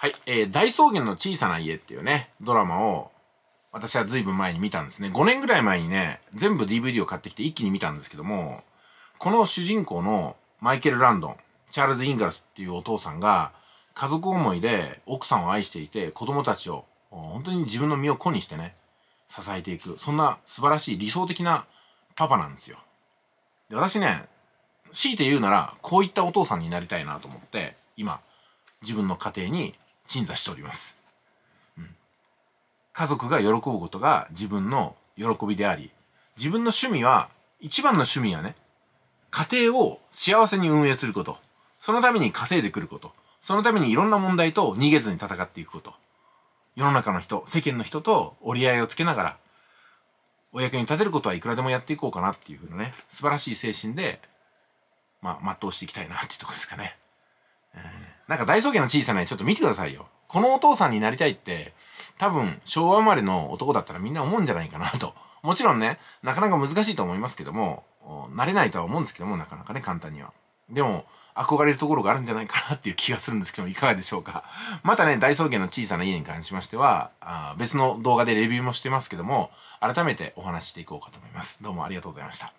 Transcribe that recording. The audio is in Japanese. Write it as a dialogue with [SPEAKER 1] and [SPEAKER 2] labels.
[SPEAKER 1] はい、えー、大草原の小さな家っていうね、ドラマを私は随分前に見たんですね。5年ぐらい前にね、全部 DVD を買ってきて一気に見たんですけども、この主人公のマイケル・ランドン、チャールズ・インガラスっていうお父さんが、家族思いで奥さんを愛していて、子供たちを本当に自分の身を粉にしてね、支えていく。そんな素晴らしい理想的なパパなんですよ。で、私ね、強いて言うなら、こういったお父さんになりたいなと思って、今、自分の家庭に鎮座しております、うん、家族が喜ぶことが自分の喜びであり自分の趣味は一番の趣味はね家庭を幸せに運営することそのために稼いでくることそのためにいろんな問題と逃げずに戦っていくこと世の中の人世間の人と折り合いをつけながらお役に立てることはいくらでもやっていこうかなっていうふうなね素晴らしい精神でまあ全うしていきたいなっていうとこですかね。なんか大草原の小さな絵ちょっと見てくださいよ。このお父さんになりたいって、多分昭和生まれの男だったらみんな思うんじゃないかなと。もちろんね、なかなか難しいと思いますけども、慣れないとは思うんですけども、なかなかね、簡単には。でも、憧れるところがあるんじゃないかなっていう気がするんですけども、いかがでしょうか。またね、大草原の小さな家に関しましては、あ別の動画でレビューもしてますけども、改めてお話ししていこうかと思います。どうもありがとうございました。